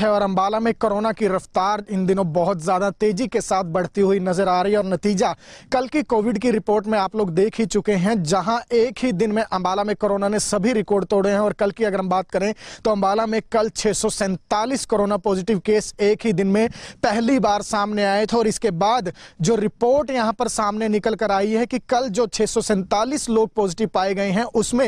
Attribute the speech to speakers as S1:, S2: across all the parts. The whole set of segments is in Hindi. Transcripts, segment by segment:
S1: है और अंबाला में कोरोना की रफ्तार इन दिनों बहुत ज़्यादा तेजी के साथ बढ़ती हुई नजर आ रही है और नतीजा कल की कोविड की रिपोर्ट में आप लोग देख ही चुके हैं जहां एक ही दिन में अंबाला में कोरोना ने सभी रिकॉर्ड तोड़े हैं और कल की अगर हम बात करें तो अंबाला में कल छह कोरोना पॉजिटिव केस एक ही दिन में पहली बार सामने आए थे और इसके बाद जो रिपोर्ट यहाँ पर सामने निकल कर आई है कि कल जो छह लोग पॉजिटिव पाए गए हैं उसमें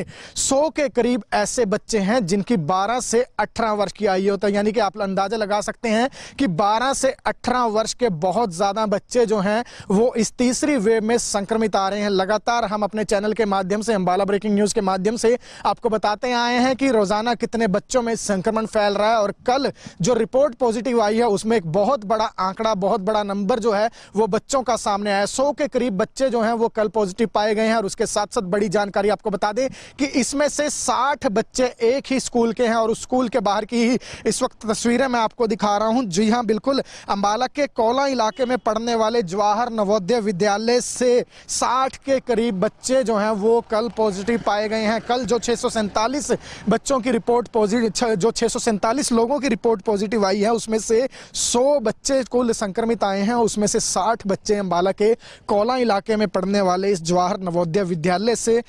S1: सौ के करीब ऐसे बच्चे हैं जिनकी बारह से अठारह वर्ष की आयु होता है यानी कि आप अंदाजा लगा सकते हैं कि 12 से 18 वर्ष के बहुत ज़्यादा बच्चे जो हैं वो इस तीसरी वेव में संक्रमित आ रहे हैं लगातार हम अपने चैनल के माध्यम से अम्बाला ब्रेकिंग न्यूज़ के माध्यम से आपको बताते आए हैं कि रोज़ाना कितने बच्चों में संक्रमण फैल रहा है और कल जो रिपोर्ट पॉजिटिव आई है उसमें एक बहुत बड़ा आंकड़ा बहुत बड़ा नंबर जो है वो बच्चों का सामने आया सौ के करीब बच्चे जो है वो कल पॉजिटिव पाए गए हैं और उसके साथ साथ बड़ी जानकारी आपको बता दें कि इसमें से साठ बच्चे एक ही स्कूल के हैं और उस स्कूल के बाहर की ही इस वक्त तस्वीर तस्वीरें मैं आपको दिखा रहा हूं जी हां बिल्कुल अंबाला के कोला इलाके में पढ़ने वाले जवाहर नवोदय विद्यालय से 60 के करीब बच्चे जो हैं वो कल पॉजिटिव पाए गए हैं कल जो छः बच्चों की रिपोर्ट पॉजिटिव जो छः लोगों की रिपोर्ट पॉजिटिव आई है उसमें से सौ बच्चे कुल संक्रमित आए हैं उसमें से साठ बच्चे अम्बाला के कोला इलाके में पढ़ने वाले इस जवाहर नवोदय विद्यालय से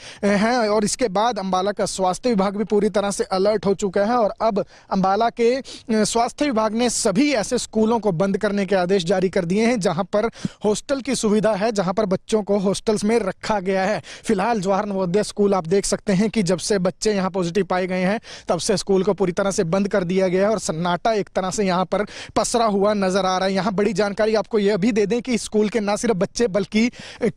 S1: हैं और इसके बाद अम्बाला का स्वास्थ्य विभाग भी पूरी तरह से अलर्ट हो चुका है और अब अम्बाला के स्वास्थ्य विभाग ने सभी ऐसे स्कूलों को बंद करने के आदेश जारी कर दिए हैं जहां पर हॉस्टल की सुविधा है जहां पर बच्चों को हॉस्टल्स में रखा गया है फिलहाल जवाहर नवोदय स्कूल आप देख सकते हैं कि जब से बच्चे यहाँ पॉजिटिव पाए गए हैं तब से स्कूल को पूरी तरह से बंद कर दिया गया है और सन्नाटा एक तरह से यहाँ पर पसरा हुआ नजर आ रहा है यहाँ बड़ी जानकारी आपको यह भी दे दें कि स्कूल के ना सिर्फ बच्चे बल्कि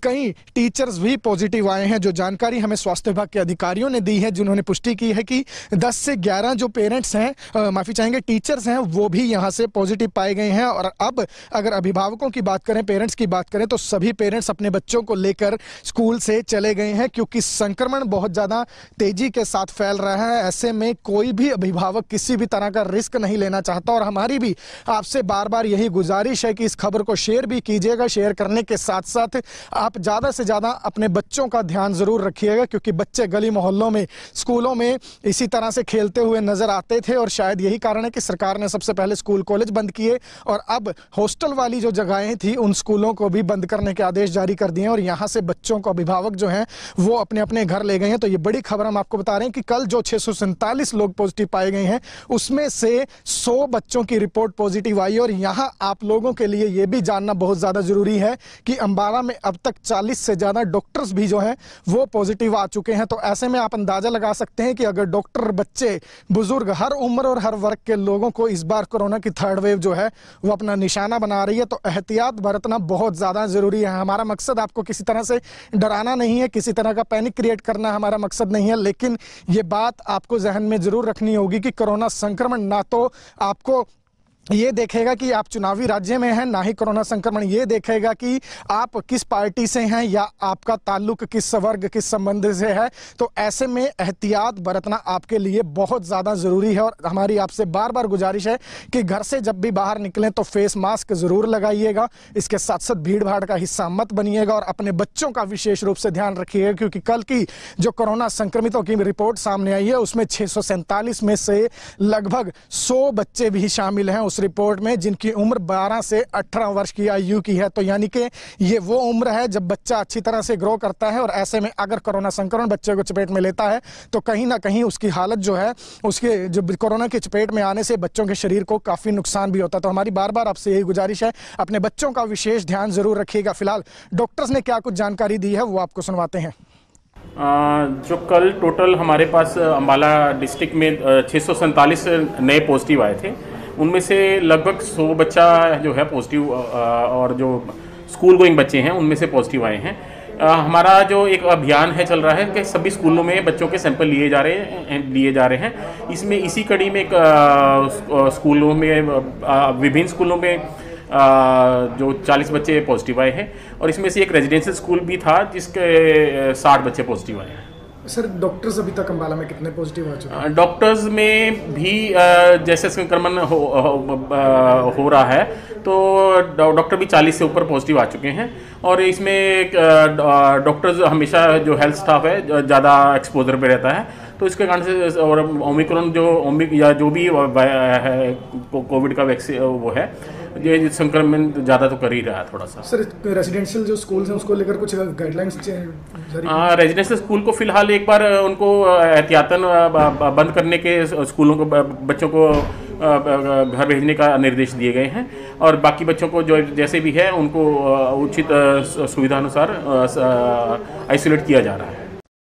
S1: कई टीचर्स भी पॉजिटिव आए हैं जो जानकारी हमें स्वास्थ्य विभाग के अधिकारियों ने दी है जिन्होंने पुष्टि की है कि दस से ग्यारह जो पेरेंट्स हैं माफी चाहेंगे टीचर्स टीचर्स हैं वो भी यहाँ से पॉजिटिव पाए गए हैं और अब अगर अभिभावकों की बात करें पेरेंट्स की बात करें तो सभी पेरेंट्स अपने बच्चों को लेकर स्कूल से चले गए हैं क्योंकि संक्रमण बहुत ज़्यादा तेजी के साथ फैल रहा है ऐसे में कोई भी अभिभावक किसी भी तरह का रिस्क नहीं लेना चाहता और हमारी भी आपसे बार बार यही गुजारिश है कि इस खबर को शेयर भी कीजिएगा शेयर करने के साथ साथ आप ज़्यादा से ज़्यादा अपने बच्चों का ध्यान ज़रूर रखिएगा क्योंकि बच्चे गली मोहल्लों में स्कूलों में इसी तरह से खेलते हुए नज़र आते थे और शायद यही कारण है कि सरकार सरकार ने सबसे पहले स्कूल कॉलेज बंद किए और अब हॉस्टल वाली जो जगहें थी उन स्कूलों को भी बंद करने के आदेश जारी कर दिए और यहाँ से बच्चों को अभिभावक जो हैं वो अपने अपने घर ले गए हैं तो ये बड़ी खबर हम आपको बता रहे हैं कि कल जो छः लोग पॉजिटिव पाए गए हैं उसमें से सौ बच्चों की रिपोर्ट पॉजिटिव आई और यहाँ आप लोगों के लिए ये भी जानना बहुत ज़्यादा ज़रूरी है कि अम्बाला में अब तक चालीस से ज़्यादा डॉक्टर्स भी जो हैं वो पॉजिटिव आ चुके हैं तो ऐसे में आप अंदाज़ा लगा सकते हैं कि अगर डॉक्टर बच्चे बुजुर्ग हर उम्र और हर वर्ग के लोगों को इस बार कोरोना की थर्ड वेव जो है वो अपना निशाना बना रही है तो एहतियात बरतना बहुत ज़्यादा ज़रूरी है हमारा मकसद आपको किसी तरह से डराना नहीं है किसी तरह का पैनिक क्रिएट करना हमारा मकसद नहीं है लेकिन ये बात आपको जहन में ज़रूर रखनी होगी कि कोरोना संक्रमण ना तो आपको ये देखेगा कि आप चुनावी राज्य में हैं ना ही कोरोना संक्रमण ये देखेगा कि आप किस पार्टी से हैं या आपका ताल्लुक किस वर्ग किस संबंध से है तो ऐसे में एहतियात बरतना आपके लिए बहुत ज़्यादा ज़रूरी है और हमारी आपसे बार बार गुजारिश है कि घर से जब भी बाहर निकलें तो फेस मास्क ज़रूर लगाइएगा इसके साथ साथ भीड़ भाड़ का हिस्सा मत बनिएगा और अपने बच्चों का विशेष रूप से ध्यान रखिएगा क्योंकि कल की जो कोरोना संक्रमितों की रिपोर्ट सामने आई है उसमें छः में से लगभग सौ बच्चे भी शामिल हैं उस उस रिपोर्ट में जिनकी उम्र 12 से 18 वर्ष की आयु की है तो यानी कि ये वो उम्र है जब बच्चा अच्छी तरह से ग्रो करता है और ऐसे में अगर कोरोना संक्रमण बच्चे को चपेट में लेता है तो कहीं ना कहीं उसकी हालत जो है उसके जो कोरोना के चपेट में आने से बच्चों के शरीर को काफ़ी नुकसान भी होता है तो हमारी बार बार आपसे यही गुजारिश है अपने बच्चों का विशेष ध्यान ज़रूर रखिएगा फिलहाल डॉक्टर्स ने क्या कुछ जानकारी दी है वो आपको सुनवाते हैं
S2: जो कल टोटल हमारे पास अम्बाला डिस्ट्रिक्ट में छः नए पॉजिटिव आए थे उनमें से लगभग सौ बच्चा जो है पॉजिटिव और जो स्कूल गोइंग बच्चे हैं उनमें से पॉजिटिव आए हैं आ, हमारा जो एक अभियान है चल रहा है कि सभी स्कूलों में बच्चों के सैंपल लिए जा रहे हैं लिए जा रहे हैं इसमें इसी कड़ी में एक स्कूलों में विभिन्न स्कूलों में आ, जो 40 बच्चे पॉजिटिव आए हैं और इसमें से एक रेजिडेंशियल स्कूल भी था जिसके 60 बच्चे पॉजिटिव आए हैं
S1: सर डॉक्टर्स अभी तक अम्बाला में कितने पॉजिटिव आ चुके
S2: हैं डॉक्टर्स में भी जैसे संक्रमण हो, हो, हो रहा है तो डॉक्टर भी 40 से ऊपर पॉजिटिव आ चुके हैं और इसमें डॉक्टर्स हमेशा जो हेल्थ स्टाफ है ज़्यादा एक्सपोजर पे रहता है तो इसके कारण से और ओमिक्रॉन जो ओमिक या जो भी है कोविड का वैक्सीन वो है ये संक्रमण ज़्यादा तो कर ही रहा है थोड़ा सा
S1: सर रेजिडेंशियल जो स्कूल हैं उसको लेकर कुछ गाइडलाइंस हाँ
S2: रेजिडेंशियल स्कूल को फिलहाल एक बार उनको एहतियातन बंद करने के स्कूलों को बच्चों को घर भेजने का निर्देश दिए गए हैं और बाकी बच्चों को जो जैसे भी है उनको उचित सुविधा अनुसार आइसोलेट किया जा रहा है